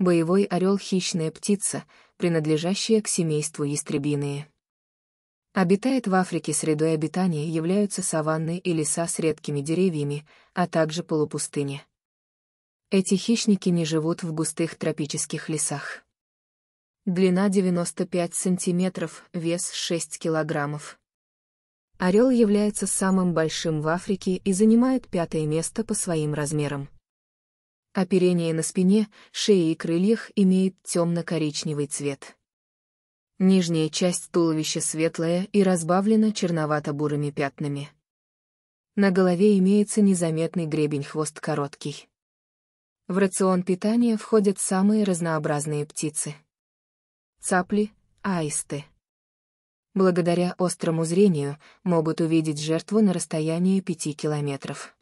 Боевой орел — хищная птица, принадлежащая к семейству ястребиные. Обитает в Африке средой обитания являются саванны и леса с редкими деревьями, а также полупустыни. Эти хищники не живут в густых тропических лесах. Длина 95 сантиметров, вес 6 килограммов. Орел является самым большим в Африке и занимает пятое место по своим размерам. Оперение на спине, шее и крыльях имеет темно-коричневый цвет. Нижняя часть туловища светлая и разбавлена черновато-бурыми пятнами. На голове имеется незаметный гребень хвост короткий. В рацион питания входят самые разнообразные птицы. Цапли, аисты. Благодаря острому зрению могут увидеть жертву на расстоянии 5 километров.